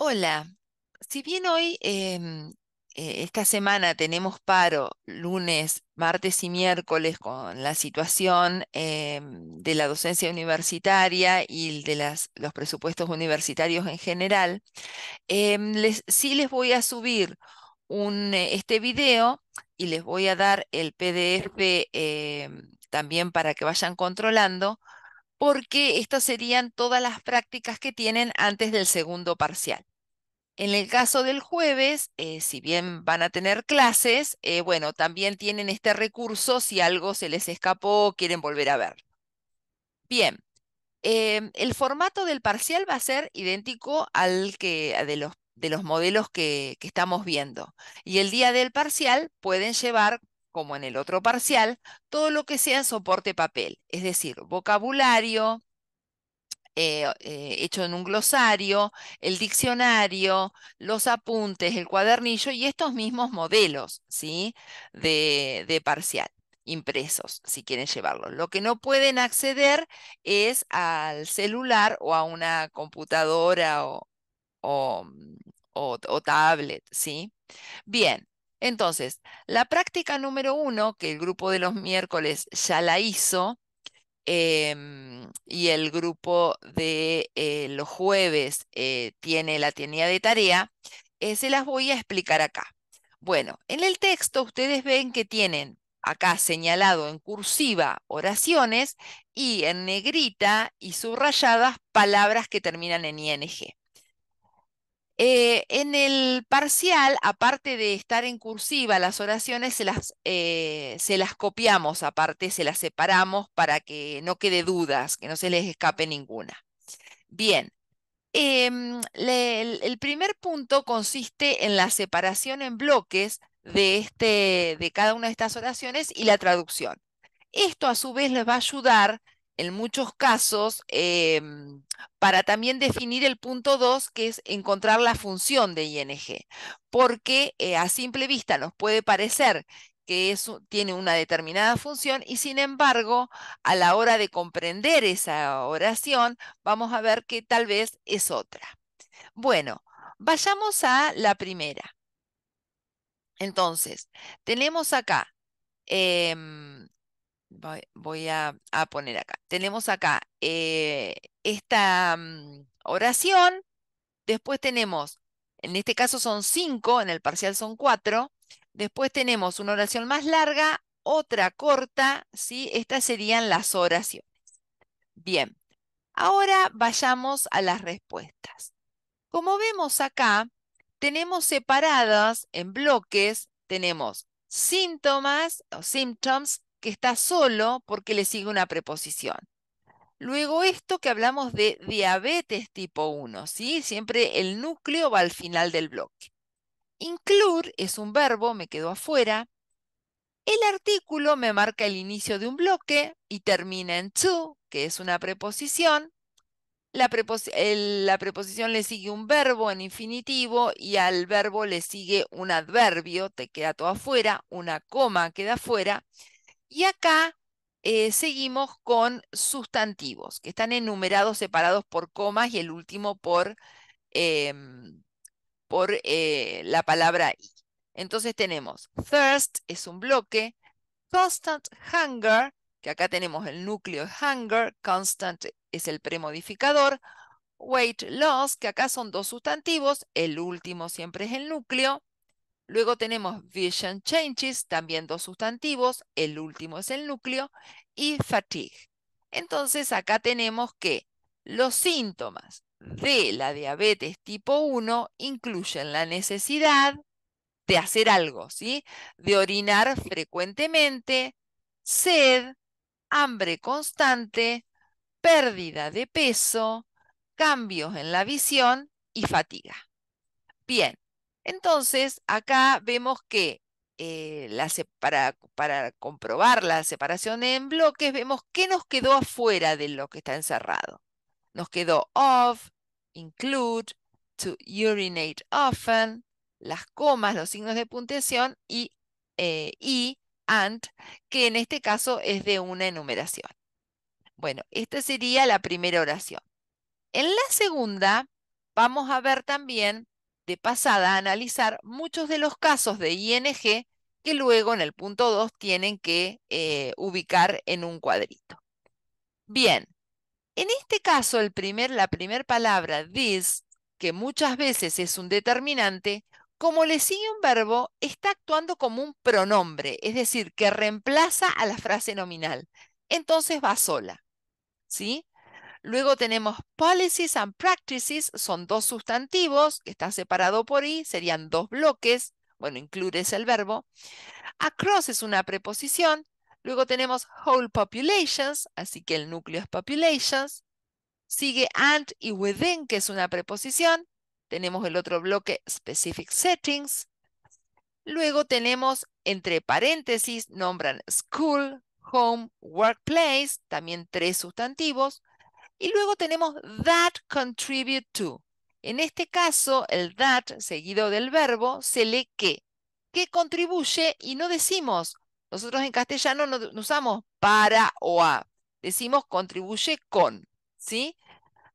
Hola, si bien hoy, em, eh, esta semana tenemos paro lunes, martes y miércoles con la situación em, de la docencia universitaria y de los presupuestos universitarios en general, em, les- sí les voy a subir eh, este video y les voy a dar el PDF también para que vayan controlando porque estas serían todas las prácticas que tienen antes del segundo parcial. En el caso del jueves, eh, si bien van a tener clases, eh, bueno, también tienen este recurso si algo se les escapó o quieren volver a ver. Bien, em, el formato del parcial va a ser idéntico al que de los, de los modelos que, que estamos viendo. Y el día del parcial pueden llevar como en el otro parcial, todo lo que sea soporte papel, es decir, vocabulario, eh, eh, hecho en un glosario, el diccionario, los apuntes, el cuadernillo y estos mismos modelos ¿sí? de, parcial impresos, si quieren llevarlos. Lo que no pueden acceder es al celular o a una computadora o, o, o, o tablet, ¿sí? Bien, entonces, la práctica número uno, que el grupo de los miércoles ya la hizo, em, y el grupo de eh, los jueves eh, tiene la tenía de tarea, eh, se las voy a explicar acá. Bueno, en el texto ustedes ven que tienen acá señalado en cursiva oraciones y en negrita y subrayadas palabras que terminan en ing. Eh, en el parcial, aparte de estar en cursiva, las oraciones eh, se las, copiamos, aparte se las separamos para que no quede dudas, que no se les escape ninguna. Bien, em, el, primer punto consiste en la separación en bloques de, este, de cada una de estas oraciones y la traducción. Esto a su vez les va a ayudar en muchos casos em, para también definir el punto 2, que es encontrar la función de ING, porque eh, a simple vista nos puede parecer que eso tiene una determinada función y sin embargo, a la hora de comprender esa oración, vamos a ver que tal vez es otra. Bueno, vayamos a la primera. Entonces, tenemos acá em, voy, a, poner acá. Tenemos acá eh, esta mm, oración, después tenemos, en este caso son cinco, en el parcial son cuatro, después tenemos una oración más larga, otra corta, ¿sí? Estas serían las oraciones. Bien, ahora vayamos a las respuestas. Como vemos acá, tenemos separadas en bloques, tenemos síntomas o symptoms que está solo porque le sigue una preposición. Luego esto que hablamos de diabetes tipo 1, ¿sí? Siempre el núcleo va al final del bloque. Include es un verbo, me quedo afuera. El artículo me marca el inicio de un bloque y termina en to, que es una preposición. la preposición le sigue un verbo en infinitivo y al verbo le sigue un adverbio, te queda todo afuera, una coma queda afuera. Y acá eh, seguimos con sustantivos, que están enumerados separados por comas y el último por, em, por eh, la palabra i. Entonces tenemos thirst, es un bloque, constant hunger, que acá tenemos el núcleo hunger, constant es el premodificador, weight loss, que acá son dos sustantivos, el último siempre es el núcleo, Luego tenemos vision changes, también dos sustantivos, el último es el núcleo, y fatigue. Entonces acá tenemos que los síntomas de la diabetes tipo 1 incluyen la necesidad de hacer algo, ¿sí? De orinar frecuentemente, sed, hambre constante, pérdida de peso, cambios en la visión y fatiga. Bien, entonces, acá vemos que eh, para, para comprobar la separación en bloques, vemos qué nos quedó afuera de lo que está encerrado. Nos quedó of, include, to urinate often, las comas, los signos de puntuación y, eh, y and, que en este caso es de una enumeración. Bueno, esta sería la primera oración. En la segunda, vamos a ver también de pasada a analizar muchos de los casos de ING que luego en el punto 2 tienen que eh, ubicar en un cuadrito. Bien, en este caso el primer, la primera palabra this, que muchas veces es un determinante, como le sigue un verbo, está actuando como un pronombre, es decir, que reemplaza a la frase nominal. Entonces va sola. ¿Sí? Luego tenemos policies and practices, son dos sustantivos que está separado por i, serían dos bloques. Bueno, incluye ese el verbo. Across es una preposición. Luego tenemos whole populations, así que el núcleo es populations. Sigue and y within, que es una preposición. Tenemos el otro bloque specific settings. Luego tenemos, entre paréntesis, nombran school, home, workplace, también tres sustantivos. Y luego tenemos that contribute to. En este caso, el that seguido del verbo se lee que, que contribuye y no decimos. Nosotros en castellano no, usamos para o a, decimos contribuye con, ¿sí?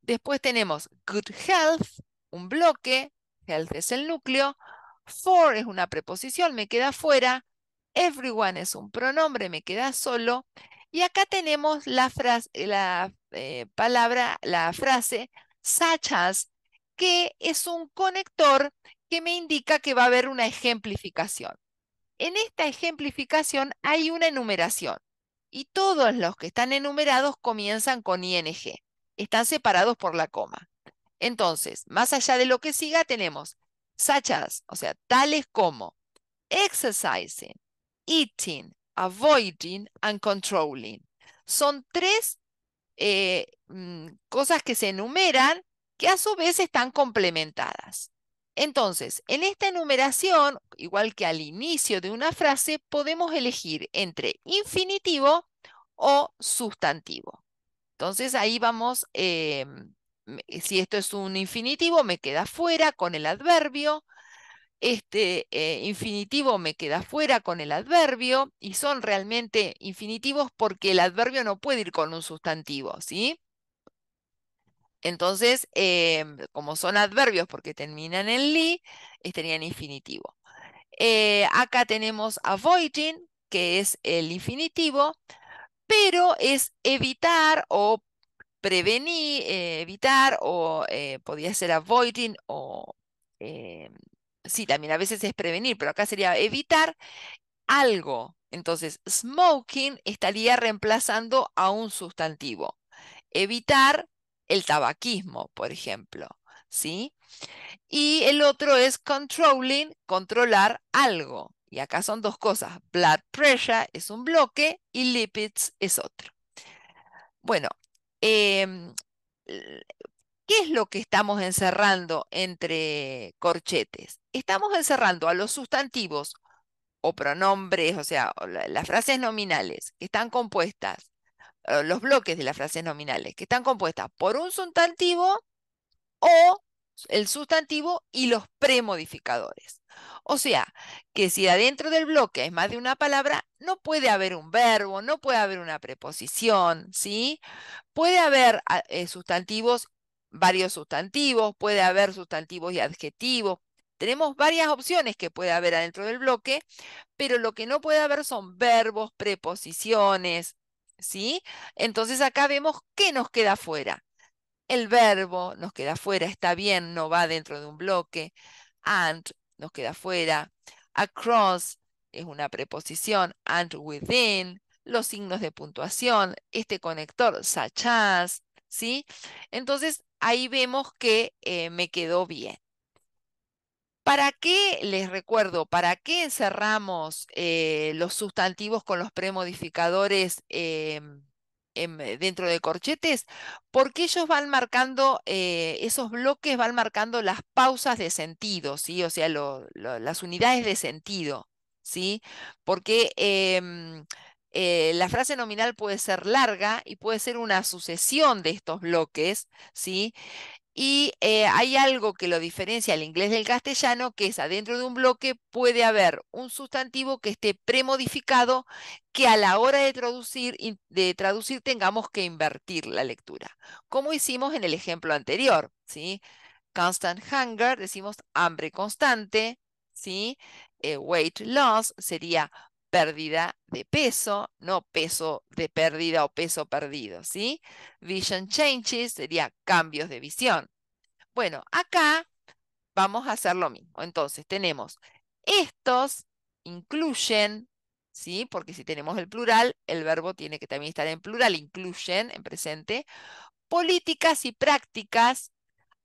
Después tenemos good health, un bloque, health es el núcleo, for es una preposición, me queda fuera, everyone es un pronombre, me queda solo, y acá tenemos la, eh, palabra, la frase sachas, que es un conector que me indica que va a haber una ejemplificación. En esta ejemplificación hay una enumeración y todos los que están enumerados comienzan con ing. Están separados por la coma. Entonces, más allá de lo que siga, tenemos sachas, o sea, tales como exercising, eating, avoiding and controlling. Son tres eh, mm, cosas que se enumeran que a su vez están complementadas. Entonces, en esta enumeración, igual que al inicio de una frase, podemos elegir entre infinitivo o sustantivo. Entonces, ahí vamos, eh, mm, si esto es un infinitivo, me queda fuera con el adverbio, este eh, infinitivo me queda fuera con el adverbio y son realmente infinitivos porque el adverbio no puede ir con un sustantivo, ¿sí? Entonces, em, como son adverbios porque terminan en li, tenían infinitivo. Eh, acá tenemos avoiding, que es el infinitivo, pero es evitar o prevenir, eh, evitar, o podría ser avoiding o em, sí, también a veces es prevenir, pero acá sería evitar algo. Entonces, smoking estaría reemplazando a un sustantivo. Evitar el tabaquismo, por ejemplo. ¿Sí? Y el otro es controlling, controlar algo. Y acá son dos cosas. Blood pressure es un bloque y lipids es otro. Bueno, em, ¿Qué es lo que estamos encerrando entre corchetes? Estamos encerrando a los sustantivos o pronombres, o sea, las frases nominales que están compuestas, los bloques de las frases nominales que están compuestas por un sustantivo o el sustantivo y los premodificadores. O sea, que si adentro del bloque es más de una palabra, no puede haber un verbo, no puede haber una preposición, ¿sí? Puede haber ah, eh, sustantivos varios sustantivos, puede haber sustantivos y adjetivos. Tenemos varias opciones que puede haber adentro del bloque, pero lo que no puede haber son verbos, preposiciones, ¿sí? Entonces acá vemos qué nos queda fuera. El verbo nos queda fuera, está bien, no va dentro de un bloque. And nos queda fuera. Across es una preposición. And within, los signos de puntuación, este conector such as, ¿sí? Entonces, ahí vemos que eh, me quedó bien. ¿Para qué, les recuerdo, para qué encerramos eh, los sustantivos con los premodificadores em, em, dentro de corchetes? Porque ellos van marcando, eh, esos bloques van marcando las pausas de sentido, ¿sí? O sea, las unidades de sentido, ¿sí? Porque em, eh, la frase nominal puede ser larga y puede ser una sucesión de estos bloques, ¿sí? Y eh, hay algo que lo diferencia al inglés del castellano, que es adentro de un bloque puede haber un sustantivo que esté premodificado, que a la hora de traducir, tengamos que invertir la lectura, como hicimos en el ejemplo anterior. ¿sí? Constant hunger, decimos hambre constante, ¿sí? Eh, weight loss sería pérdida de peso, no peso de pérdida o peso perdido, ¿sí? Vision changes sería cambios de visión. Bueno, acá vamos a hacer lo mismo. Entonces, tenemos estos incluyen, ¿sí? Porque si tenemos el plural, el verbo tiene que también estar en plural, incluyen en presente, políticas y prácticas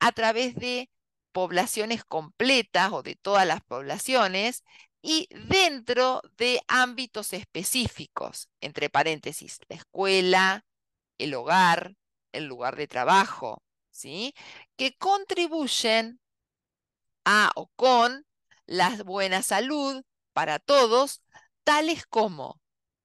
a través de poblaciones completas o de todas las poblaciones y dentro de ámbitos específicos, entre paréntesis, la escuela, el hogar, el lugar de trabajo, ¿sí? Que contribuyen a o con la buena salud para todos, tales como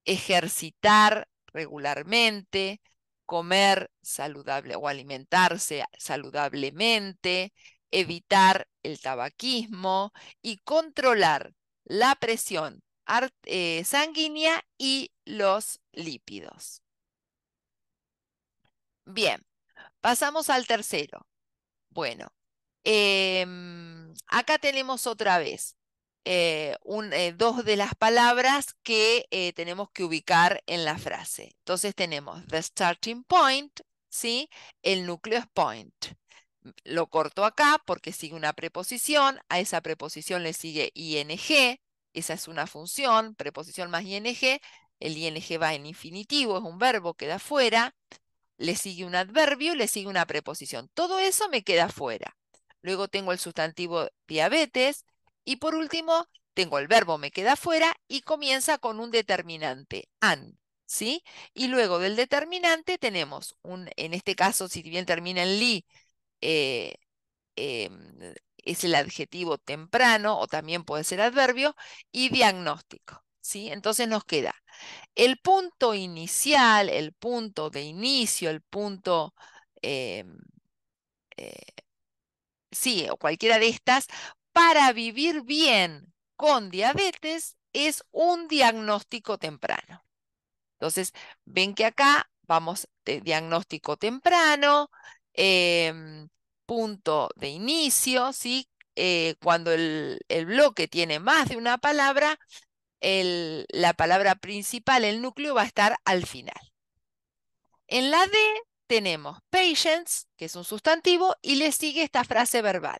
ejercitar regularmente, comer saludable o alimentarse saludablemente, evitar el tabaquismo y controlar la presión eh, sanguínea y los lípidos. Bien, pasamos al tercero. Bueno, em, acá tenemos otra vez eh, eh, dos de las palabras que tenemos que ubicar en la frase. Entonces tenemos the starting point, ¿sí? El núcleo point lo corto acá porque sigue una preposición, a esa preposición le sigue ing, esa es una función, preposición más ing, el ing va en infinitivo, es un verbo, queda fuera, le sigue un adverbio, le sigue una preposición. Todo eso me queda fuera. Luego tengo el sustantivo diabetes y por último tengo el verbo me queda fuera y comienza con un determinante, an. ¿Sí? Y luego del determinante tenemos, un, en este caso, si bien termina en li, eh, em, es el adjetivo temprano o también puede ser adverbio, y diagnóstico. ¿sí? Entonces nos queda el punto inicial, el punto de inicio, el punto... Em, eh, sí, o cualquiera de estas, para vivir bien con diabetes es un diagnóstico temprano. Entonces, ven que acá vamos de diagnóstico temprano, Em, punto de inicio, ¿sí? Eh, cuando el, bloque tiene más de una palabra, la palabra principal, el núcleo, va a estar al final. En la D tenemos patience, que es un sustantivo, y le sigue esta frase verbal.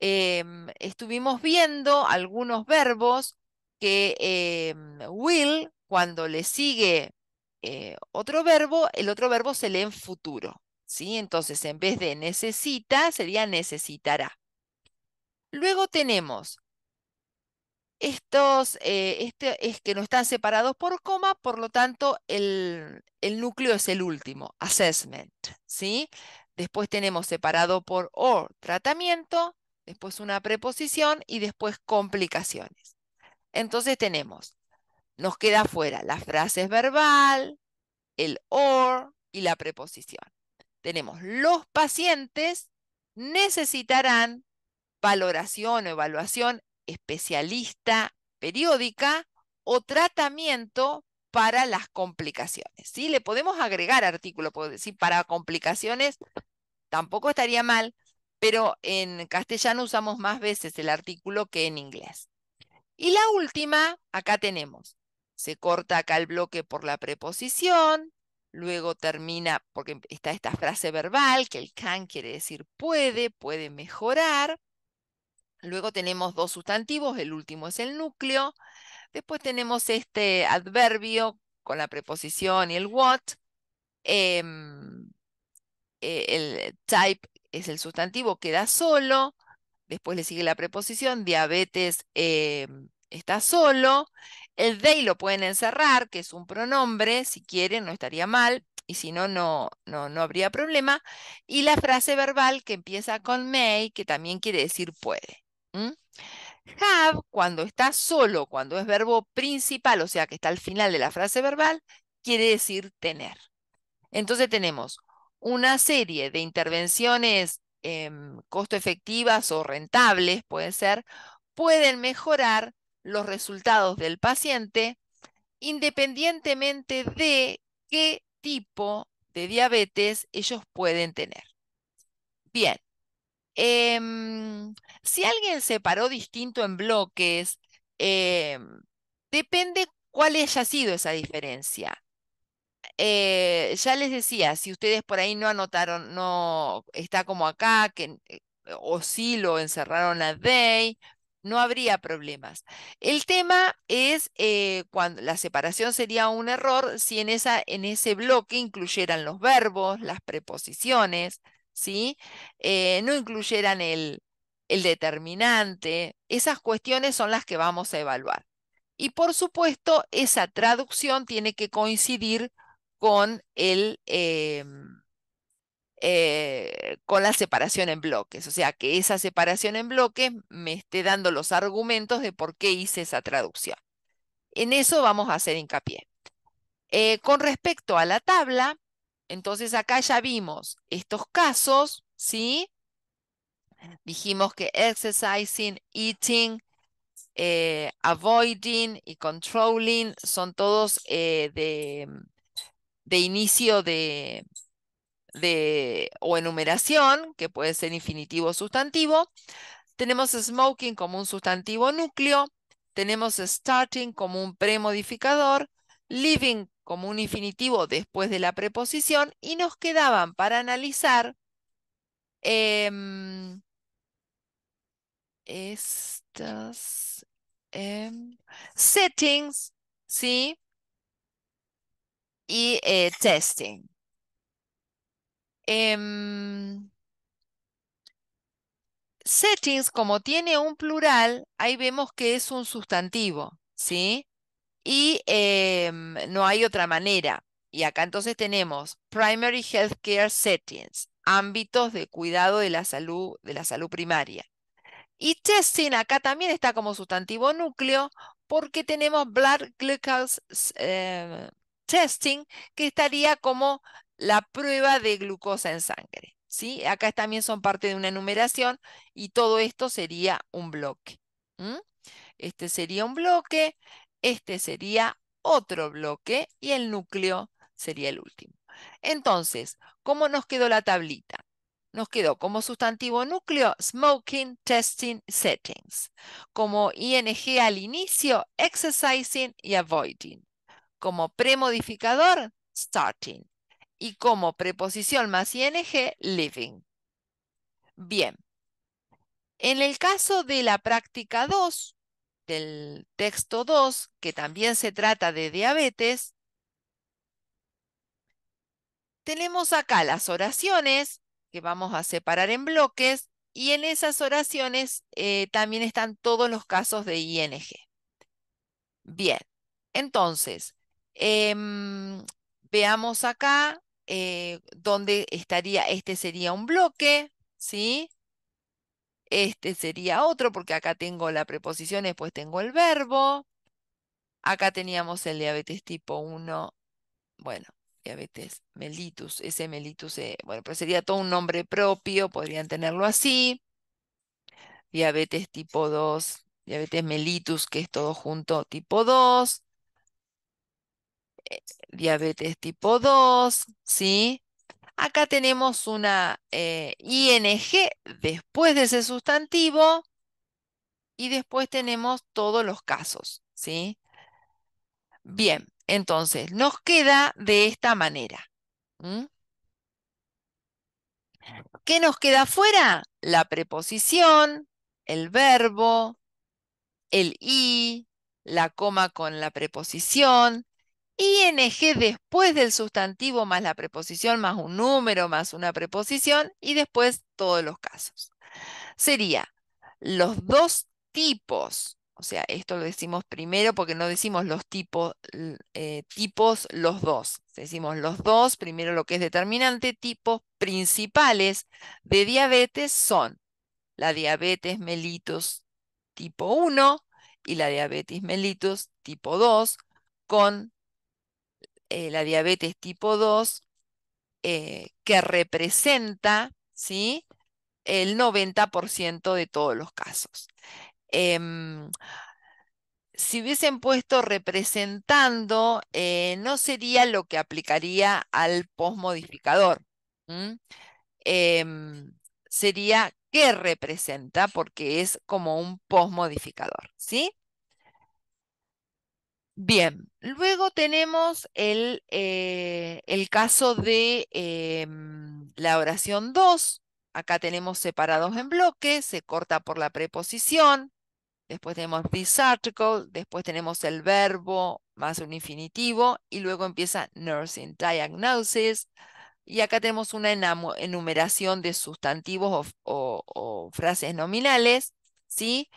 Em, estuvimos viendo algunos verbos que em, will, cuando le sigue eh, otro verbo, el otro verbo se lee en futuro. Entonces, en vez de necesita, sería necesitará. Luego tenemos estos, eh, este, es que no están separados por coma, por lo tanto, el, núcleo es el último, assessment, ¿sí? Después tenemos separado por or, tratamiento, después una preposición y después complicaciones. Entonces tenemos, nos queda fuera la frase verbal, el or y la preposición tenemos los pacientes necesitarán valoración o evaluación especialista periódica o tratamiento para las complicaciones. ¿sí? Le podemos agregar artículo, puedo decir, para complicaciones tampoco estaría mal, pero en castellano usamos más veces el artículo que en inglés. Y la última, acá tenemos, se corta acá el bloque por la preposición, Luego termina, porque em, está esta frase verbal, que el can quiere decir puede, puede mejorar. Luego tenemos dos sustantivos, el último es el núcleo. Después tenemos este adverbio con la preposición y el what. Em, eh, el type es el sustantivo, queda solo. Después le sigue la preposición, diabetes em, está solo. El they lo pueden encerrar, que es un pronombre, si quieren, no estaría mal, y si no, no, no, habría problema. Y la frase verbal que empieza con may, que también quiere decir puede. Have, cuando está solo, cuando es verbo principal, o sea que está al final de la frase verbal, quiere decir tener. Entonces tenemos una serie de intervenciones em, costo efectivas o rentables, puede ser, pueden mejorar los resultados del paciente independientemente de qué tipo de diabetes ellos pueden tener. Bien, em, si alguien se paró distinto en bloques, em, depende cuál haya sido esa diferencia. Eh, ya les decía, si ustedes por ahí no anotaron, no está como acá, que, eh, o sí lo encerraron a Day, e no habría problemas. El tema es eh, cuando la separación sería un error si en, esa, en ese bloque incluyeran los verbos, las preposiciones, ¿sí? Eh, no incluyeran el, el determinante. Esas cuestiones son las que vamos a evaluar. Y por supuesto, esa traducción tiene que coincidir con el, em, eh, con la separación en bloques. O sea, que esa separación en bloques me esté dando los argumentos de por qué hice esa traducción. En eso vamos a hacer hincapié. Eh, con respecto a la tabla, entonces acá ya vimos estos casos, ¿sí? Dijimos que exercising, eating, eh, avoiding y controlling son todos de, inicio de, o enumeración, que puede ser infinitivo o sustantivo. Tenemos smoking como un sustantivo núcleo. Tenemos starting como un premodificador. Living como un infinitivo después de la preposición. Y nos quedaban para analizar em, estas em, settings, ¿sí? Y eh, testing. Em, settings, como tiene un plural, ahí vemos que es un sustantivo, ¿sí? Y em, no hay otra manera. Y acá entonces tenemos primary healthcare settings, ámbitos de cuidado de la salud, de la salud primaria. Y testing acá también está como sustantivo núcleo porque tenemos blood glucose eh, testing que estaría como la prueba de glucosa en sangre. ¿sí? Acá también son parte de una enumeración y todo esto sería un bloque. Este sería un bloque, este sería otro bloque y el núcleo sería el último. Entonces, ¿cómo nos quedó la tablita? Nos quedó como sustantivo núcleo smoking, testing, settings. Como ing al inicio, exercising y avoiding. Como premodificador, starting y como preposición más ing, living. Bien. En el caso de la práctica 2, del texto 2, que también se trata de diabetes, tenemos acá las oraciones que vamos a separar en bloques y en esas oraciones eh, también están todos los casos de ING. Bien, entonces, em, veamos acá eh, dónde estaría, este sería un bloque, ¿sí? Este sería otro, porque acá tengo la preposición, después tengo el verbo. Acá teníamos el diabetes tipo 1, bueno, diabetes mellitus, ese mellitus, eh, bueno, pues sería todo un nombre propio, podrían tenerlo así. Diabetes tipo 2, diabetes mellitus, que es todo junto, tipo 2. Eh, diabetes tipo 2, ¿sí? Acá tenemos una eh, ING después de ese sustantivo y después tenemos todos los casos, ¿sí? Bien, entonces nos queda de esta manera. ¿Qué nos queda fuera? La preposición, el verbo, el i, la coma con la preposición, ING después del sustantivo más la preposición más un número más una preposición y después todos los casos. Sería los dos tipos, o sea, esto lo decimos primero porque no decimos los tipos, eh, tipos los dos. Decimos los dos, primero lo que es determinante, tipos principales de diabetes son la diabetes mellitus tipo 1 y la diabetes mellitus tipo 2 con eh, la diabetes tipo 2, eh, que representa ¿sí? el 90% de todos los casos. Em, si hubiesen puesto representando, eh, no sería lo que aplicaría al postmodificador. Em, sería que representa porque es como un postmodificador, ¿sí? Bien, luego tenemos el, eh, el caso de em, la oración 2. Acá tenemos separados en bloques, se corta por la preposición. Después tenemos this article, después tenemos el verbo más un infinitivo y luego empieza nursing, diagnosis. Y acá tenemos una enumeración de sustantivos o, o frases nominales, ¿sí?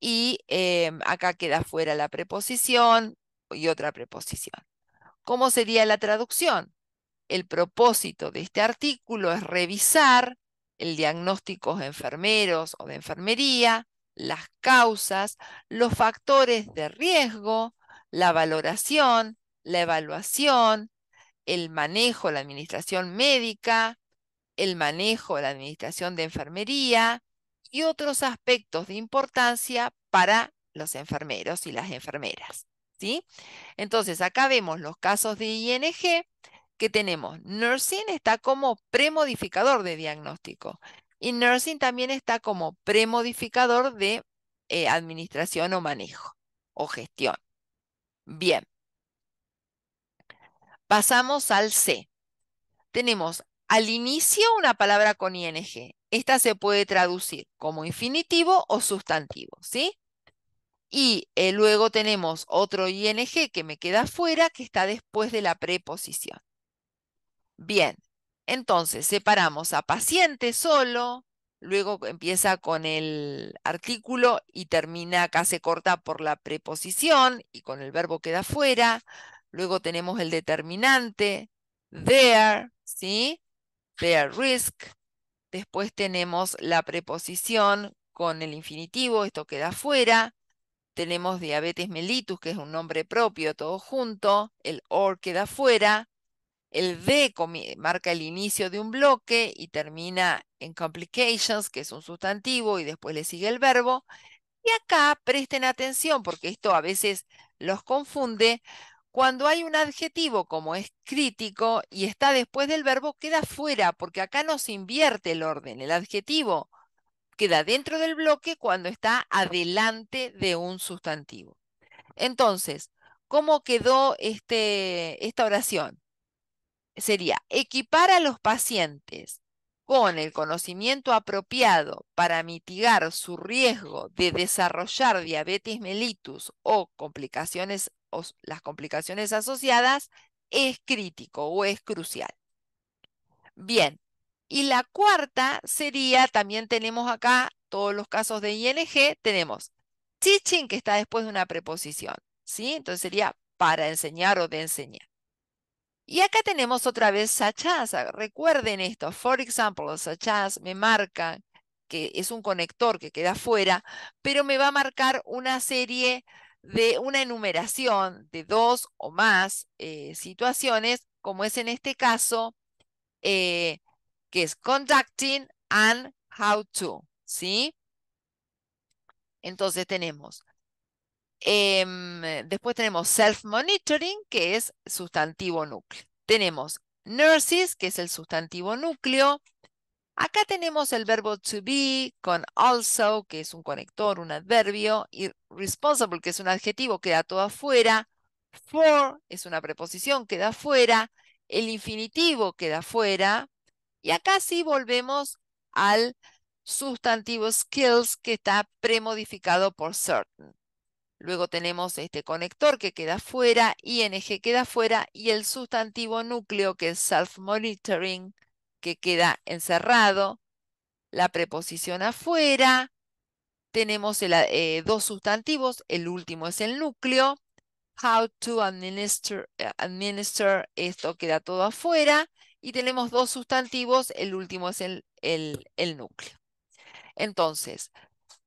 y em, acá queda fuera la preposición y otra preposición. ¿Cómo sería la traducción? El propósito de este artículo es revisar el diagnóstico de enfermeros o de enfermería, las causas, los factores de riesgo, la valoración, la evaluación, el manejo, la administración médica, el manejo, la administración de enfermería, y otros aspectos de importancia para los enfermeros y las enfermeras. ¿sí? Entonces, acá vemos los casos de ING que tenemos. Nursing está como premodificador de diagnóstico y nursing también está como premodificador de eh, administración o manejo o gestión. Bien. Pasamos al C. Tenemos al inicio una palabra con ing esta se puede traducir como infinitivo o sustantivo, ¿sí? Y eh, luego tenemos otro ing que me queda fuera, que está después de la preposición. Bien, entonces separamos a paciente solo, luego empieza con el artículo y termina, acá se corta por la preposición y con el verbo queda fuera. Luego tenemos el determinante, there, ¿sí? Their risk, Después tenemos la preposición con el infinitivo, esto queda fuera. Tenemos diabetes mellitus, que es un nombre propio, todo junto. El or queda fuera. El de marca el inicio de un bloque y termina en complications, que es un sustantivo, y después le sigue el verbo. Y acá presten atención, porque esto a veces los confunde, cuando hay un adjetivo como es crítico y está después del verbo, queda fuera, porque acá no se invierte el orden. El adjetivo queda dentro del bloque cuando está adelante de un sustantivo. Entonces, ¿cómo quedó este, esta oración? Sería equipar a los pacientes con el conocimiento apropiado para mitigar su riesgo de desarrollar diabetes mellitus o complicaciones las complicaciones asociadas es crítico o es crucial. Bien, y la cuarta sería, también tenemos acá todos los casos de ING, tenemos teaching que está después de una preposición, ¿sí? Entonces sería para enseñar o de enseñar. Y acá tenemos otra vez sachas. Recuerden esto. For example, sachas me marca que es un conector que queda fuera, pero me va a marcar una serie de una enumeración de dos o más eh, situaciones, como es en este caso, eh, que es conducting and how to, ¿sí? Entonces tenemos, em, después tenemos self-monitoring, que es sustantivo núcleo. Tenemos nurses, que es el sustantivo núcleo. Acá tenemos el verbo to be con also, que es un conector, un adverbio, y responsible, que es un adjetivo, queda todo afuera. For es una preposición, queda afuera. El infinitivo queda afuera. Y acá sí volvemos al sustantivo skills que está premodificado por certain. Luego tenemos este conector que queda afuera. ING queda afuera. y el sustantivo núcleo que es self-monitoring que queda encerrado, la preposición afuera, tenemos eh, dos sustantivos, el último es el núcleo, how to administer, esto queda todo afuera, y tenemos dos sustantivos, el último es el, el núcleo. Entonces,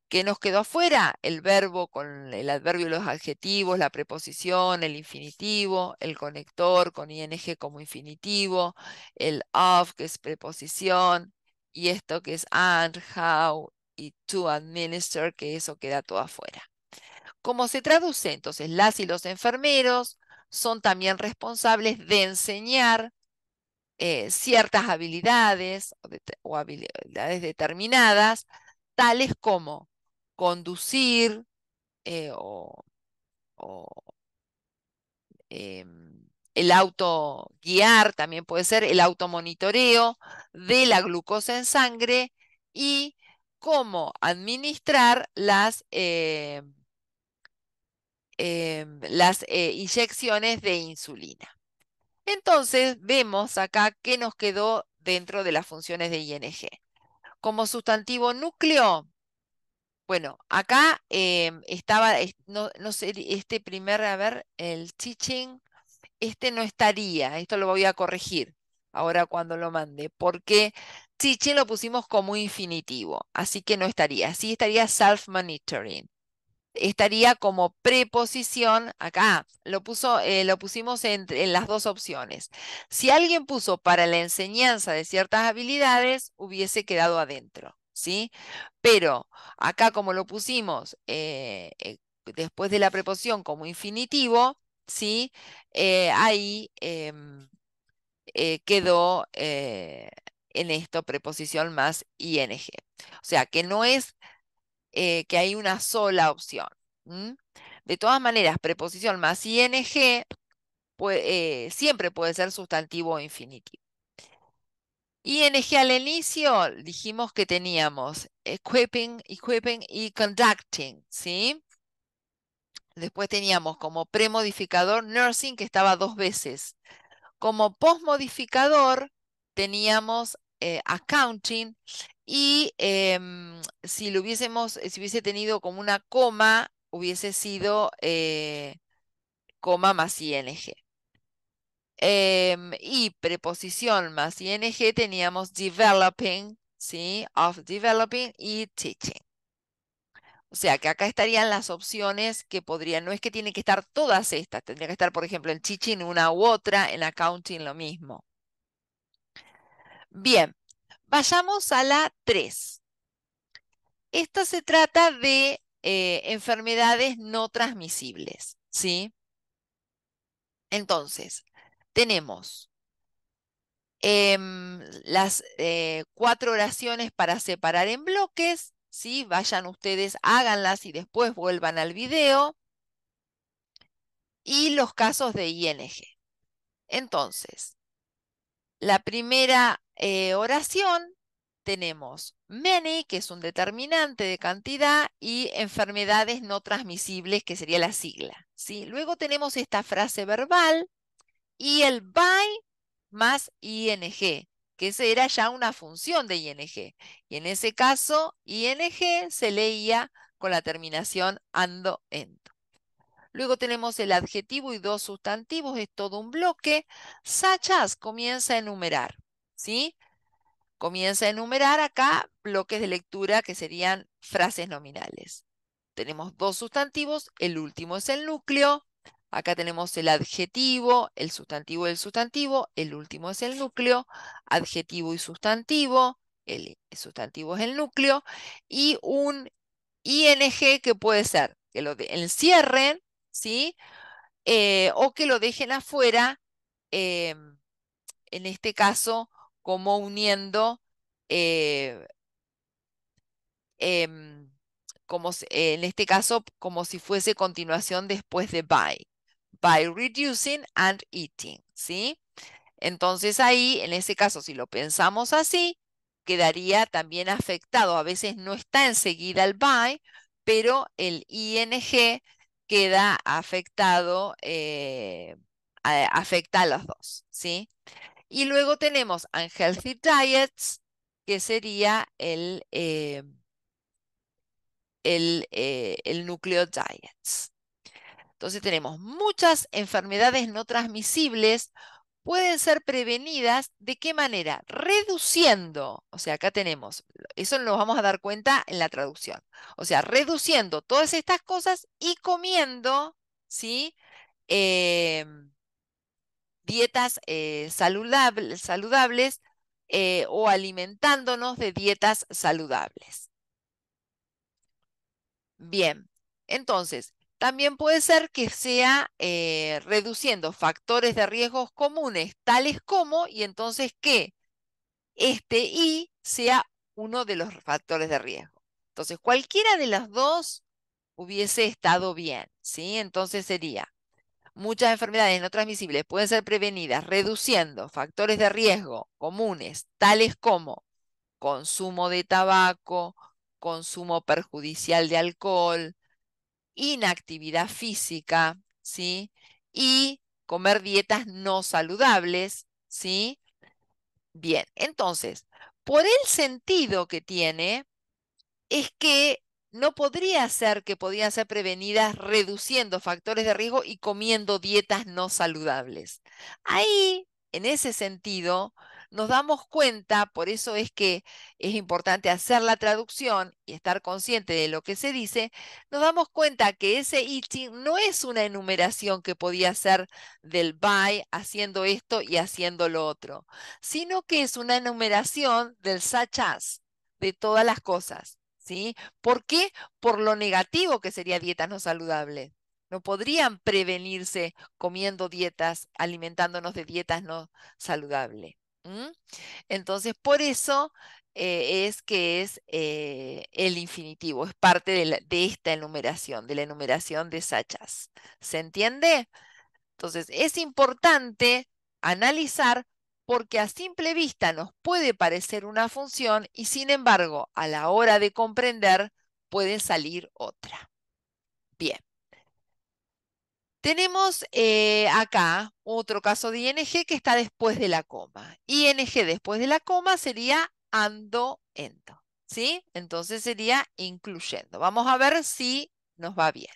que nos quedó afuera el verbo con el adverbio y los adjetivos, la preposición, el infinitivo, el conector con ing como infinitivo, el of que es preposición y esto que es and, how y to administer que eso queda todo afuera. cómo se traduce entonces, las y los enfermeros son también responsables de enseñar eh, ciertas habilidades o habilidades determinadas, tales como conducir eh, o, em, el auto guiar, también puede ser el automonitoreo de la glucosa en sangre y cómo administrar las, eh, em, las eh, inyecciones de insulina. Entonces vemos acá qué nos quedó dentro de las funciones de ING. Como sustantivo núcleo bueno, acá eh, estaba, no, sé, este primer, a ver, el teaching, este no estaría, esto lo voy a corregir ahora cuando lo mande, porque teaching lo pusimos como infinitivo, así que no estaría, sí estaría self-monitoring. Estaría como preposición acá, lo, puso, eh, lo pusimos entre en las dos opciones. Si alguien puso para la enseñanza de ciertas habilidades, hubiese quedado adentro. ¿sí? Pero acá como lo pusimos eh, eh, después de la preposición como infinitivo, ¿sí? Eh, ahí em, quedó en esto preposición más ing. O sea, que no es que hay una sola opción. De todas maneras, preposición más ing siempre puede ser sustantivo o infinitivo. ING al inicio dijimos que teníamos equipping, equipping y conducting, ¿sí? Después teníamos como premodificador nursing que estaba dos veces. Como postmodificador teníamos eh, accounting y em, si lo hubiésemos, eh, si hubiese tenido como una coma, hubiese sido eh, coma más ING. Em, y preposición más ing teníamos developing, ¿sí? Of developing y teaching. O sea, que acá estarían las opciones que podrían, no es que tienen que estar todas estas, tendría que estar, por ejemplo, en teaching una u otra, en accounting lo mismo. Bien, vayamos a la 3. Esta se trata de eh, enfermedades no transmisibles, ¿sí? Entonces, tenemos em, las eh, cuatro oraciones para separar en bloques, Vayan ustedes, háganlas y después vuelvan al video. Y los casos de ING. Entonces, la primera eh, oración tenemos many, que es un determinante de cantidad, y enfermedades no transmisibles, que sería la sigla. Luego tenemos esta frase verbal, y el by más ing, que ese era ya una función de ing. Y en ese caso, ing se leía con la terminación ando, endo Luego tenemos el adjetivo y dos sustantivos, es todo un bloque. Sachas comienza a enumerar, ¿sí? Comienza a enumerar acá bloques de lectura que serían frases nominales. Tenemos dos sustantivos, el último es el núcleo, Acá tenemos el adjetivo, el sustantivo y el sustantivo, el último es el núcleo, adjetivo y sustantivo, el sustantivo es el núcleo, y un ING que puede ser que lo encierren, ¿sí? Eh, o que lo dejen afuera, em, en este caso, como uniendo, eh, em, como, en este caso, como si fuese continuación después de by by reducing and eating, ¿sí? Entonces ahí, en ese caso, si lo pensamos así, quedaría también afectado. A veces no está enseguida el by, pero el ing queda afectado, eh, afecta a los dos, ¿sí? Y luego tenemos unhealthy diets, que sería el, eh, el, eh, el núcleo diets, entonces tenemos muchas enfermedades no transmisibles pueden ser prevenidas de qué manera? Reduciendo, o sea, acá tenemos, eso nos vamos a dar cuenta en la traducción, o sea, reduciendo todas estas cosas y comiendo, ¿sí? Eh, dietas eh, saludables eh, o alimentándonos de dietas saludables. Bien, entonces, también puede ser que sea eh, reduciendo factores de riesgos comunes, tales como, y entonces que este I sea uno de los factores de riesgo. Entonces, cualquiera de las dos hubiese estado bien, ¿sí? Entonces sería, muchas enfermedades no transmisibles pueden ser prevenidas reduciendo factores de riesgo comunes, tales como consumo de tabaco, consumo perjudicial de alcohol, inactividad física, ¿sí? Y comer dietas no saludables, ¿sí? Bien, entonces, por el sentido que tiene, es que no podría ser que podían ser prevenidas reduciendo factores de riesgo y comiendo dietas no saludables. Ahí, en ese sentido, nos damos cuenta, por eso es que es importante hacer la traducción y estar consciente de lo que se dice, nos damos cuenta que ese itching no es una enumeración que podía ser del by haciendo esto y haciendo lo otro, sino que es una enumeración del sachas, de todas las cosas. ¿sí? ¿Por qué? Por lo negativo que sería dietas no saludables. No podrían prevenirse comiendo dietas, alimentándonos de dietas no saludables. Entonces, por eso eh, es que es eh, el infinitivo, es parte de, de, esta enumeración, de la enumeración de Sachas. ¿Se entiende? Entonces, es importante analizar porque a simple vista nos puede parecer una función y sin embargo, a la hora de comprender, puede salir otra. Bien. Tenemos eh, acá otro caso de ING que está después de la coma. ING después de la coma sería ando, ento, ¿Sí? Entonces sería incluyendo. Vamos a ver si nos va bien.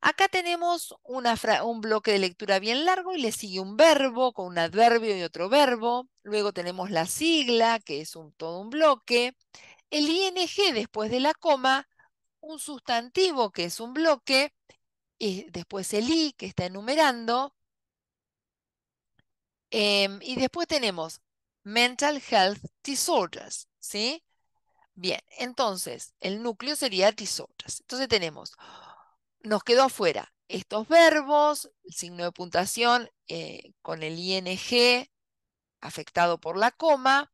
Acá tenemos un bloque de lectura bien largo y le sigue un verbo con un adverbio y otro verbo. Luego tenemos la sigla, que es un, todo un bloque. El ing después de la coma, un sustantivo, que es un bloque, y después el i que está enumerando. Em, y después tenemos mental health disorders, ¿sí? Bien, entonces el núcleo sería disorders. Entonces tenemos, nos quedó afuera estos verbos, el signo de puntuación eh, con el ing afectado por la coma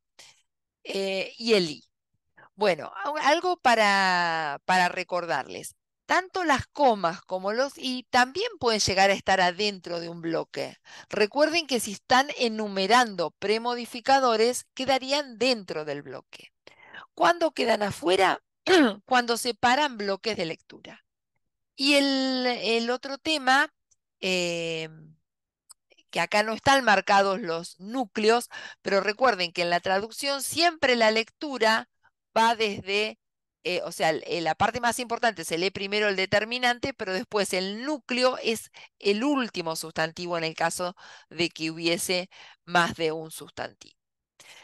eh, y el i. Bueno, algo para, para recordarles. Tanto las comas como los y también pueden llegar a estar adentro de un bloque. Recuerden que si están enumerando premodificadores, quedarían dentro del bloque. ¿Cuándo quedan afuera? Cuando separan bloques de lectura. Y el, otro tema, em, que acá no están marcados los núcleos, pero recuerden que en la traducción siempre la lectura va desde eh, o sea, la parte más importante se lee primero el determinante, pero después el núcleo es el último sustantivo en el caso de que hubiese más de un sustantivo.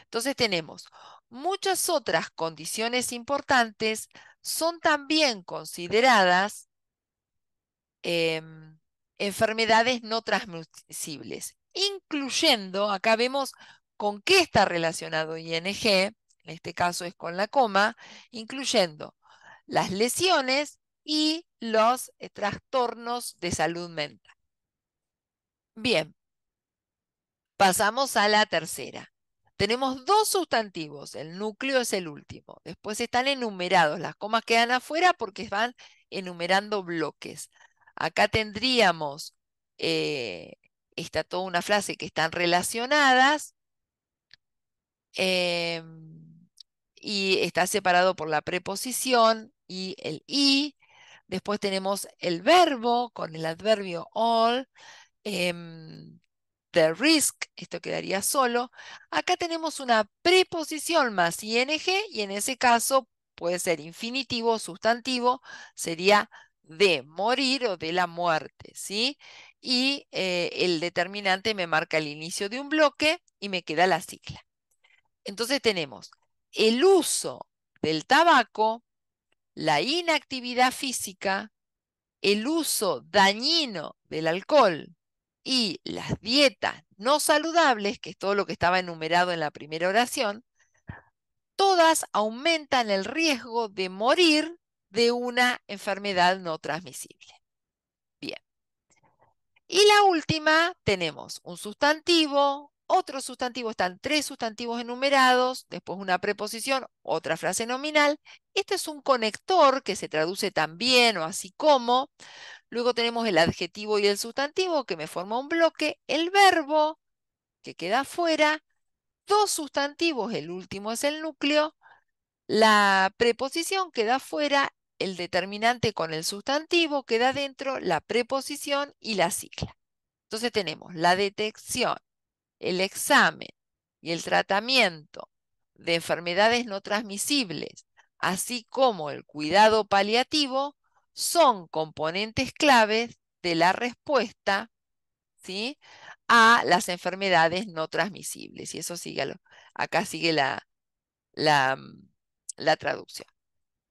Entonces tenemos muchas otras condiciones importantes son también consideradas em, enfermedades no transmisibles, incluyendo, acá vemos con qué está relacionado ING, en este caso es con la coma, incluyendo las lesiones y los eh, trastornos de salud mental. Bien, pasamos a la tercera. Tenemos dos sustantivos, el núcleo es el último. Después están enumerados, las comas quedan afuera porque van enumerando bloques. Acá tendríamos, eh, está toda una frase que están relacionadas. Em, y está separado por la preposición y el i. Después tenemos el verbo con el adverbio all. Em, the risk, esto quedaría solo. Acá tenemos una preposición más ing y en ese caso puede ser infinitivo, o sustantivo, sería de morir o de la muerte, ¿sí? Y eh, el determinante me marca el inicio de un bloque y me queda la sigla. Entonces tenemos el uso del tabaco, la inactividad física, el uso dañino del alcohol y las dietas no saludables, que es todo lo que estaba enumerado en la primera oración, todas aumentan el riesgo de morir de una enfermedad no transmisible. Bien. Y la última, tenemos un sustantivo, otro sustantivo, están tres sustantivos enumerados, después una preposición, otra frase nominal. Este es un conector que se traduce también o así como. Luego tenemos el adjetivo y el sustantivo que me forma un bloque, el verbo que queda fuera dos sustantivos, el último es el núcleo, la preposición queda fuera el determinante con el sustantivo queda dentro, la preposición y la sigla. Entonces tenemos la detección, el examen y el tratamiento de enfermedades no transmisibles, así como el cuidado paliativo, son componentes claves de la respuesta ¿sí? a las enfermedades no transmisibles. Y eso sigue, acá sigue la, mm, la traducción.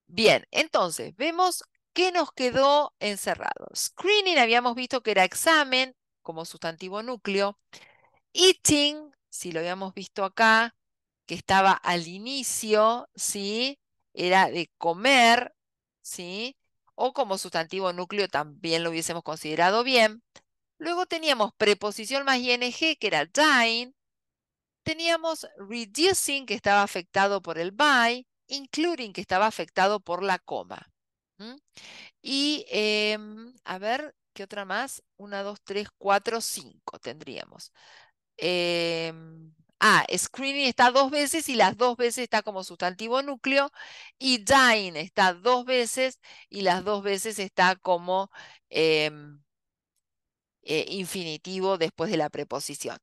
Bien, entonces, vemos qué nos quedó encerrado. Screening habíamos visto que era examen como sustantivo núcleo. Eating, si lo habíamos visto acá, que estaba al inicio, ¿sí? Era de comer, ¿sí? O como sustantivo núcleo también lo hubiésemos considerado bien. Luego teníamos preposición más ing, que era dying. Teníamos reducing, que estaba afectado por el by, including, que estaba afectado por la coma. Y, em, a ver, ¿qué otra más? Una, dos, tres, cuatro, cinco tendríamos. Em, ah, screening está dos veces y las dos veces está como sustantivo núcleo. Y dying está dos veces y las dos veces está como em, eh, infinitivo después de la preposición.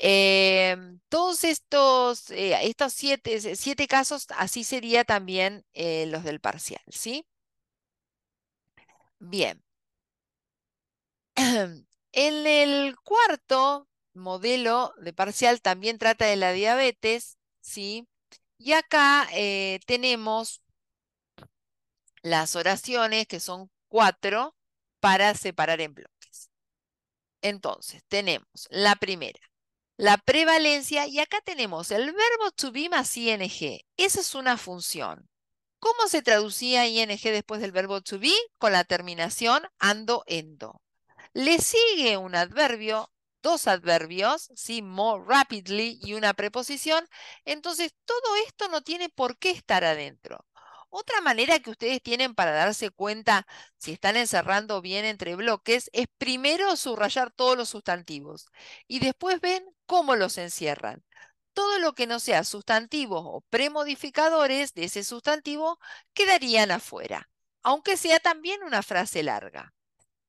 Em, todos estos, eh, estos siete, casos, así sería también eh, los del parcial, ¿sí? Bien. En el cuarto, modelo de parcial también trata de la diabetes, ¿sí? Y acá eh, tenemos las oraciones, que son cuatro, para separar en bloques. Entonces, tenemos la primera, la prevalencia, y acá tenemos el verbo to be más ing. Esa es una función. ¿Cómo se traducía ing después del verbo to be? Con la terminación ando, endo. Le sigue un adverbio dos adverbios, ¿sí? more rapidly y una preposición, entonces todo esto no tiene por qué estar adentro. Otra manera que ustedes tienen para darse cuenta si están encerrando bien entre bloques es primero subrayar todos los sustantivos y después ven cómo los encierran. Todo lo que no sea sustantivos o premodificadores de ese sustantivo quedarían afuera, aunque sea también una frase larga.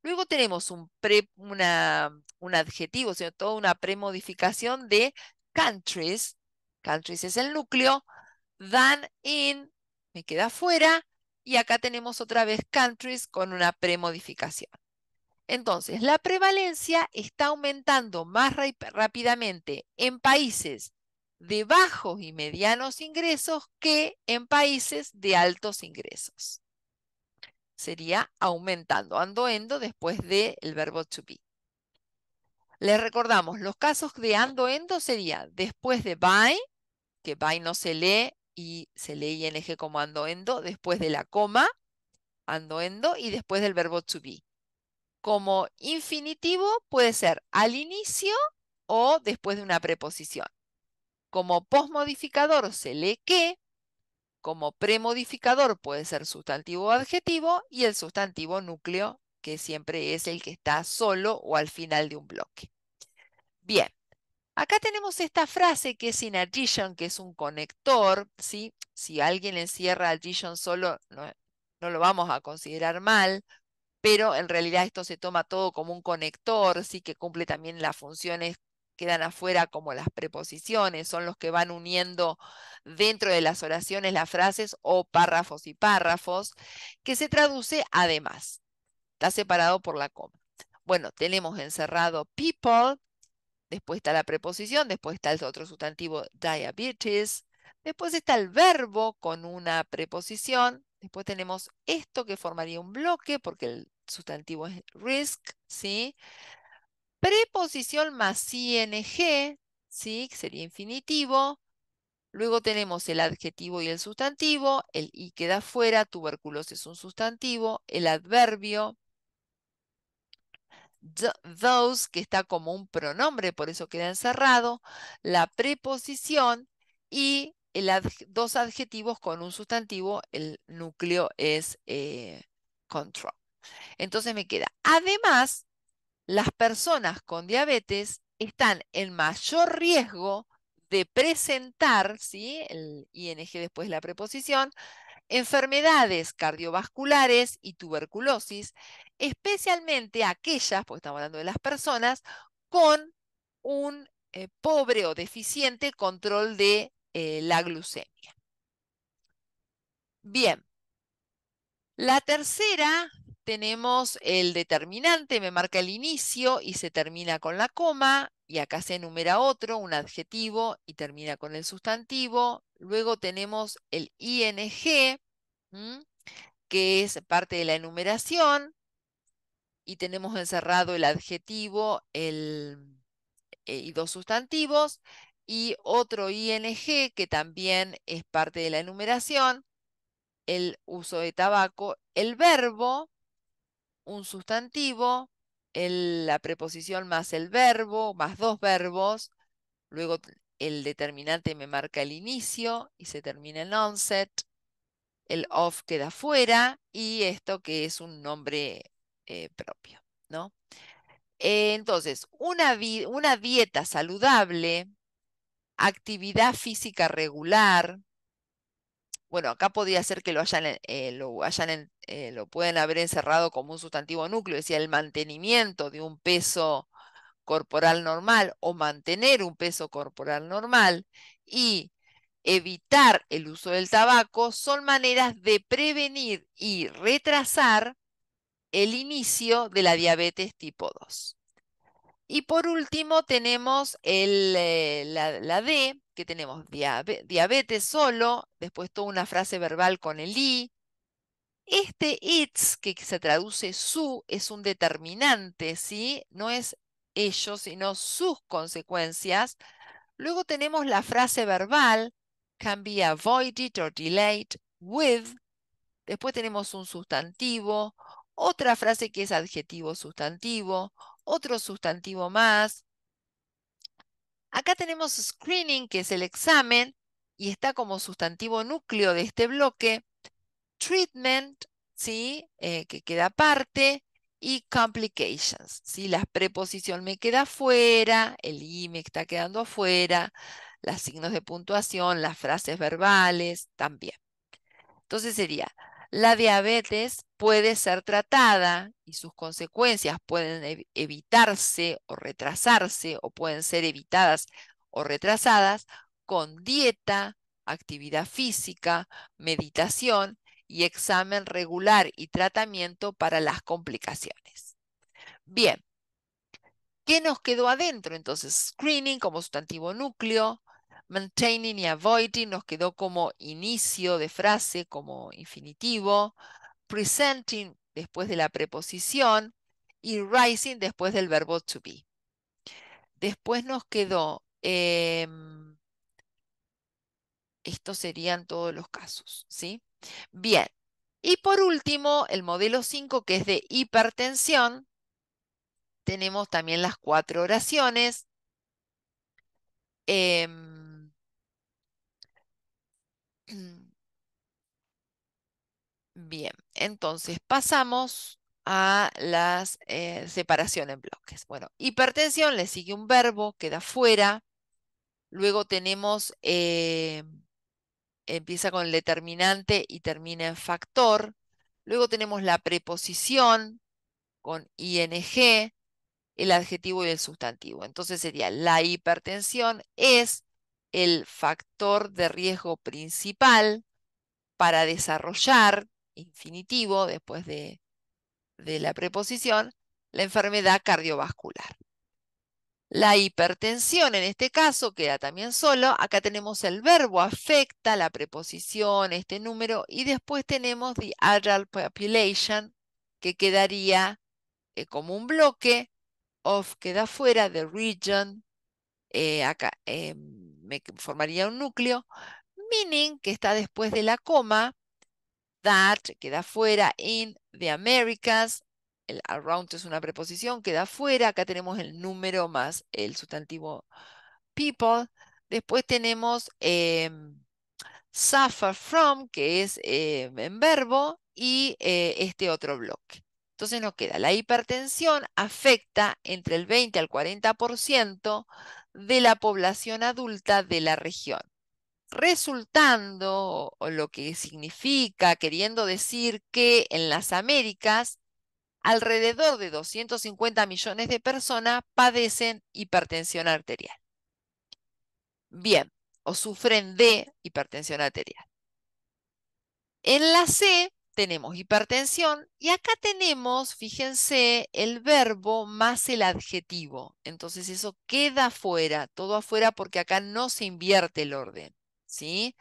Luego tenemos un pre, una un adjetivo, sino toda una premodificación de countries, countries es el núcleo, than in, me queda fuera, y acá tenemos otra vez countries con una premodificación. Entonces, la prevalencia está aumentando más rápidamente en países de bajos y medianos ingresos que en países de altos ingresos. Sería aumentando, andoendo después del verbo to be. Les recordamos, los casos de andoendo sería después de by, que by no se lee y se lee ing como andoendo, después de la coma, andoendo, y después del verbo to be. Como infinitivo puede ser al inicio o después de una preposición. Como postmodificador se lee que, como premodificador puede ser sustantivo o adjetivo y el sustantivo núcleo que siempre es el que está solo o al final de un bloque. Bien, acá tenemos esta frase que es in addition, que es un conector, ¿sí? Si alguien encierra addition solo, no, lo vamos a considerar mal, pero en realidad esto se toma todo como un conector, sí que cumple también las funciones que quedan afuera como las preposiciones, son los que van uniendo dentro de las oraciones las frases o párrafos y párrafos, que se traduce además. Está separado por la coma. Bueno, tenemos encerrado people, después está la preposición, después está el otro sustantivo diabetes, después está el verbo con una preposición, después tenemos esto que formaría un bloque porque el sustantivo es risk, ¿sí? Preposición más ing, ¿sí? sería infinitivo. Luego tenemos el adjetivo y el sustantivo, el i queda fuera, tuberculosis es un sustantivo, el adverbio, those, que está como un pronombre, por eso queda encerrado, la preposición y dos adjetivos con un sustantivo, el núcleo es eh, control. Entonces me queda, además, las personas con diabetes están en mayor riesgo de presentar, ¿sí? el ING después la preposición, enfermedades cardiovasculares y tuberculosis especialmente aquellas, porque estamos hablando de las personas, con un eh, pobre o deficiente control de eh, la glucemia. Bien, la tercera tenemos el determinante, me marca el inicio y se termina con la coma, y acá se enumera otro, un adjetivo, y termina con el sustantivo. Luego tenemos el ING, que es parte de la enumeración, y tenemos encerrado el adjetivo el, eh, y dos sustantivos y otro ING que también es parte de la enumeración, el uso de tabaco, el verbo, un sustantivo, la preposición más el verbo, más dos verbos, luego el determinante me marca el inicio y se termina en onset, el off queda fuera y esto que es un nombre eh, propio, ¿no? entonces, una, dieta saludable, actividad física regular, bueno, acá podría ser que lo hayan, eh, eh, lo, hayan lo pueden haber encerrado como un sustantivo núcleo, es el mantenimiento de un peso corporal normal o mantener un peso corporal normal y evitar el uso del tabaco son maneras de prevenir y retrasar el inicio de la diabetes tipo 2. Y por último tenemos eh, la, D, que tenemos diabetes solo, después toda una frase verbal con el I. Este it's, que se traduce su, es un determinante, ¿sí? No es ellos, sino sus consecuencias. Luego tenemos la frase verbal, can be avoided or delayed with. Después tenemos un sustantivo, otra frase que es adjetivo sustantivo, otro sustantivo más. Acá tenemos screening, que es el examen, y está como sustantivo núcleo de este bloque. Treatment, ¿sí? Eh, que queda aparte. Y complications, ¿sí? La preposición me queda fuera el I me está quedando afuera, los signos de puntuación, las frases verbales también. Entonces sería la diabetes puede ser tratada y sus consecuencias pueden evitarse o retrasarse o pueden ser evitadas o retrasadas con dieta, actividad física, meditación y examen regular y tratamiento para las complicaciones. Bien, ¿qué nos quedó adentro? Entonces, screening como sustantivo núcleo, Maintaining y avoiding nos quedó como inicio de frase, como infinitivo. Presenting después de la preposición y rising después del verbo to be. Después nos quedó, em, estos serían todos los casos, ¿sí? Bien. Y por último, el modelo 5, que es de hipertensión, tenemos también las cuatro oraciones. Em, Bien, entonces pasamos a las eh, separación en bloques. Bueno, hipertensión le sigue un verbo, queda fuera. Luego tenemos, eh, empieza con el determinante y termina en factor. Luego tenemos la preposición con ing, el adjetivo y el sustantivo. Entonces sería la hipertensión es el factor de riesgo principal para desarrollar, infinitivo, después de, la preposición, la enfermedad cardiovascular. La hipertensión en este caso queda también solo. Acá tenemos el verbo afecta, la preposición, este número, y después tenemos the adult population, que quedaría eh, como un bloque, of queda fuera, the region, eh, acá, em, me formaría un núcleo, meaning, que está después de la coma, that queda fuera, in the Americas, el around es una preposición, queda fuera, acá tenemos el número más el sustantivo people, después tenemos em, suffer from, que es em, en verbo, y eh, este otro bloque. Entonces nos queda, la hipertensión afecta entre el 20 al 40% de la población adulta de la región, resultando, o lo que significa, queriendo decir que en las Américas, alrededor de 250 millones de personas padecen hipertensión arterial. Bien, o sufren de hipertensión arterial. En la C tenemos hipertensión y acá tenemos, fíjense, el verbo más el adjetivo. Entonces eso queda afuera, todo afuera porque acá no se invierte el orden, ¿sí?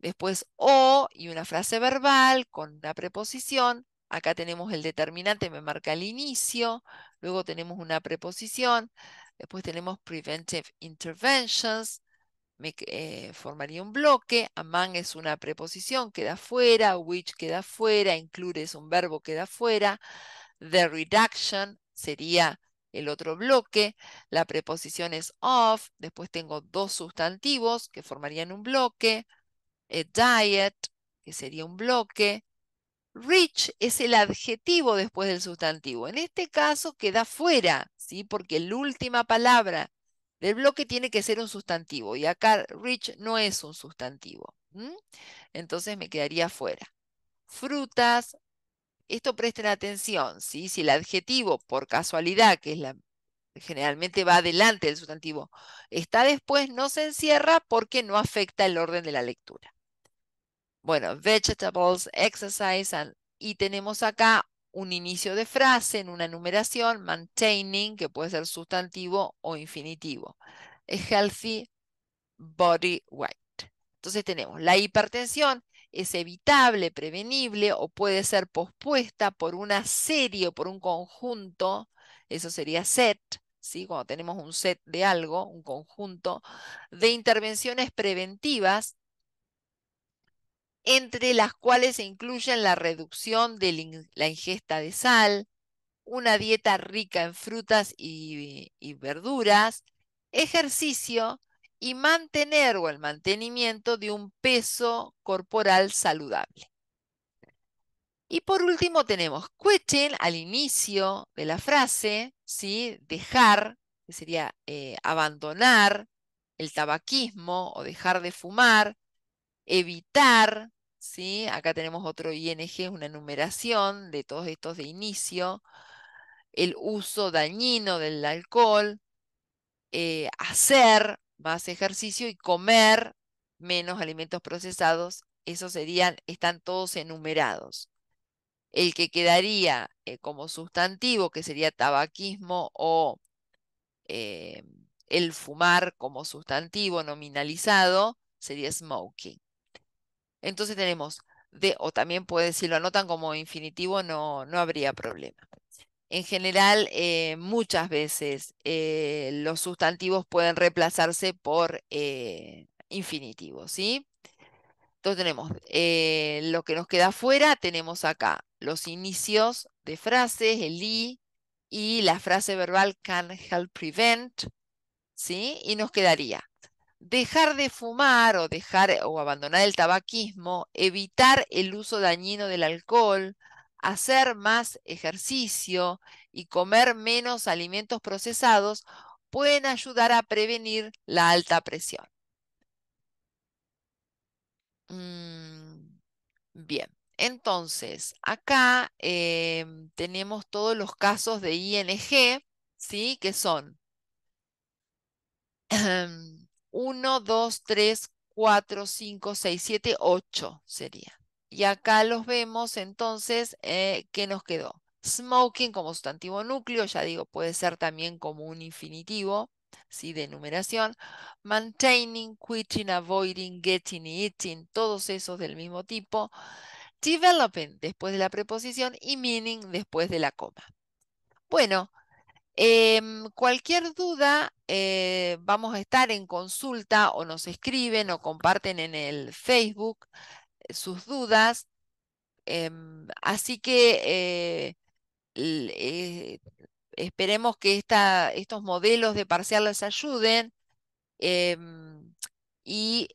Después o y una frase verbal con una preposición. Acá tenemos el determinante, me marca el inicio. Luego tenemos una preposición. Después tenemos preventive interventions me eh, formaría un bloque, among es una preposición, queda fuera, which queda fuera, include es un verbo, queda fuera, the reduction sería el otro bloque, la preposición es of, después tengo dos sustantivos que formarían un bloque, a diet, que sería un bloque, rich es el adjetivo después del sustantivo. En este caso queda fuera, ¿sí? porque la última palabra el bloque tiene que ser un sustantivo y acá rich no es un sustantivo. Entonces me quedaría fuera. Frutas, esto presten atención, ¿sí? si el adjetivo, por casualidad, que es la, generalmente va adelante del sustantivo, está después, no se encierra porque no afecta el orden de la lectura. Bueno, vegetables, exercise, y tenemos acá un inicio de frase en una numeración, maintaining, que puede ser sustantivo o infinitivo. healthy body weight. Entonces tenemos la hipertensión, es evitable, prevenible o puede ser pospuesta por una serie o por un conjunto, eso sería set, cuando tenemos un set de algo, un conjunto de intervenciones preventivas entre las cuales se incluyen la reducción de la ingesta de sal, una dieta rica en frutas y, verduras, ejercicio y mantener o el mantenimiento de un peso corporal saludable. Y por último tenemos quechen al inicio de la frase, ¿sí? dejar, que sería eh, abandonar el tabaquismo o dejar de fumar, evitar, ¿sí? Acá tenemos otro ING, una enumeración de todos estos de inicio. El uso dañino del alcohol. Eh, hacer más ejercicio y comer menos alimentos procesados. Esos serían, están todos enumerados. El que quedaría eh, como sustantivo, que sería tabaquismo o eh, el fumar como sustantivo nominalizado, sería smoking. Entonces tenemos de, o también puede, si lo anotan como infinitivo, no, no habría problema. En general, eh, muchas veces eh, los sustantivos pueden reemplazarse por eh, infinitivos, ¿sí? Entonces tenemos lo que nos queda fuera, tenemos acá los inicios de frases, el i, y la frase verbal can help prevent, ¿sí? Y nos quedaría dejar de fumar o dejar eh, o abandonar el tabaquismo, evitar el uso dañino del alcohol, hacer más ejercicio y comer menos alimentos procesados pueden ayudar a prevenir la alta presión. Mm, bien, entonces acá em, tenemos todos los casos de ING, ¿sí? Que son em, 1, 2, 3, 4, 5, 6, 7, 8 sería. Y acá los vemos entonces eh, nos quedó. Smoking como sustantivo núcleo, ya digo, puede ser también como un infinitivo, si De numeración. Maintaining, quitting, avoiding, getting eating, todos esos del mismo tipo. Developing después de la preposición y meaning después de la coma. Bueno, Em, cualquier duda, eh, vamos a estar en consulta o nos escriben o comparten en el Facebook eh, sus dudas. Em, así que eh, esperemos que estos modelos de parcial les ayuden em, y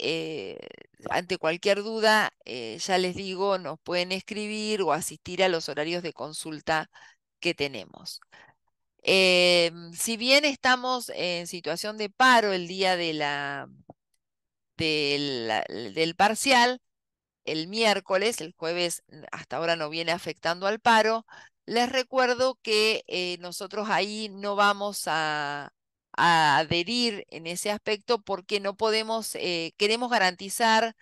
ante cualquier duda, ya les digo, nos pueden escribir o asistir a los horarios de consulta que tenemos. Eh, si bien estamos en situación de paro el día de la, del, parcial, el miércoles, el jueves mm, hasta ahora no viene afectando al paro, les recuerdo que eh, nosotros ahí no vamos a, adherir en ese aspecto porque no podemos, eh, queremos garantizar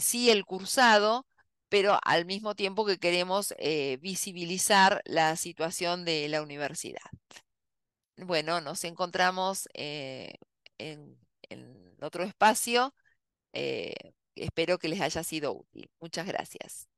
si el cursado, pero al mismo tiempo que queremos eh, visibilizar la situación de la universidad. Bueno, nos encontramos eh, en, otro espacio. Eh, espero que les haya sido útil. Muchas gracias.